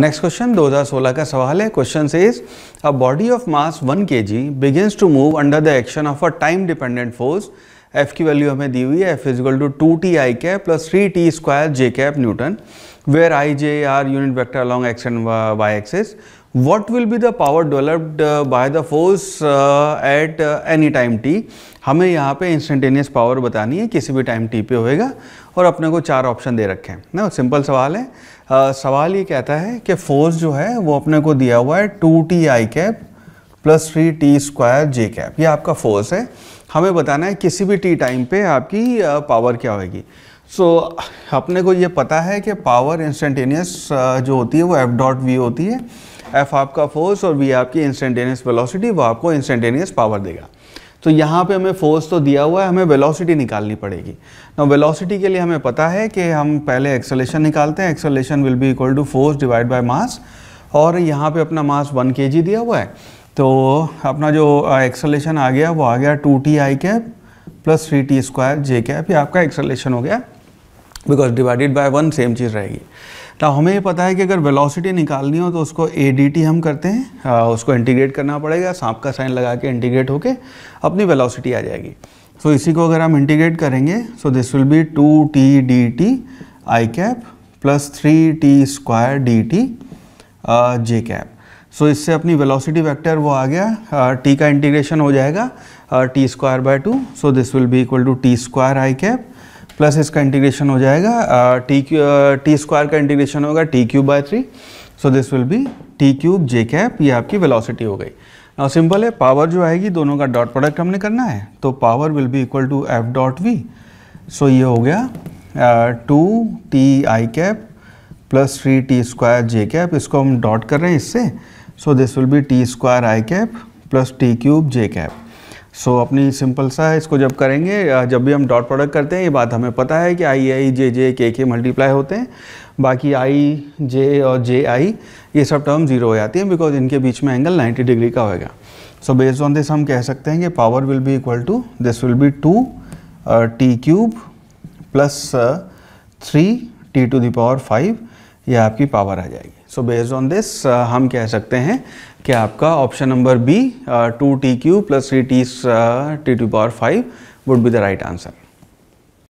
next question 2016 का सवाल है क्वेश्चन से is a body of mass 1 g begins to move under the action of a time dependent force F की value हमें दी हुई है F equal to two t i cap plus three t square j cap newton where i j are unit vector along x and y axes what will be the power developed by the force at any time t हमें यहाँ पे instantaneous power बतानी है किसी भी time T पे होएगा और अपने को चार ऑप्शन दे रखे हैं ना सिंपल सवाल है uh, सवाल ये कहता है कि फोर्स जो है वो अपने को दिया हुआ है two t i cap plus three t square j cap ये आपका फोर्स है हमें बताना है किसी भी टी टाइम पे आपकी पावर क्या होगी सो so, अपने को ये पता है कि पावर इंस्टेंटेनियस जो होती है वो एफ डॉट वी होती है एफ आपका फोर्स और वी आपकी इंस्टेंटेनियस वेलोसिटी वो आपको इंस्टेंटेनियस पावर देगा तो यहाँ पे हमें फोर्स तो दिया हुआ है हमें वेलोसिटी निकालनी पड़ेगी ना वेलोसिटी के लिए हमें पता है कि हम पहले एक्सलेशन निकालते हैं acceleration will be equal to force divide by mass और यहाँ पर अपना मास वन के दिया हुआ है तो अपना जो एक्सलेशन आ गया वो आ गया two t i cap plus three t square j cap ये आपका एक्सलेशन हो गया because divided by one same चीज़ रहेगी तो हमें ये पता है कि अगर वेलोसिटी निकालनी हो तो उसको ए डी टी हम करते हैं आ, उसको इंटीग्रेट करना पड़ेगा सांप का साइन लगा के इंटीग्रेट होके अपनी वेलोसिटी आ जाएगी सो so, इसी को अगर हम इंटीग्रेट करेंगे so this will be two t d t i cap plus three t square d t j cap so so, इससे अपनी वेलोसिटी वेक्टर वो आ गया टी का इंटीग्रेशन हो जाएगा t square by two so this will be equal to t square i cap plus इसका integration हो जाएगा टी टी स्क्वायर का इंटीग्रेशन होगा t cube by three so this will be t cube j cap ये आपकी velocity हो गई now simple है पावर जो आएगी दोनों का डॉट प्रोडक्ट हमने करना है तो power will be equal to F dot v so ये हो गया two t i cap plus three t square j cap इसको हम डॉट कर रहे हैं इससे so this will be t square i cap plus t cube j cap so अपनी सिंपल सा है इसको जब करेंगे जब भी हम डॉट प्रोडक्ट करते हैं ये बात हमें पता है कि आई आई जे जे के के मल्टीप्लाई होते हैं बाकी आई जे और जे आई ये सब टर्म जीरो हो जाती है बिकॉज इनके बीच में एंगल 90 डिग्री का होएगा सो बेस्ड ऑन दिस हम कह सकते हैं कि power will be equal to this will be two t cube plus three t to the power five यह आपकी पावर आ जाएगी सो बेस्ड ऑन दिस हम कह सकते हैं कि आपका option number B two t cube plus three t t to power five would be the right answer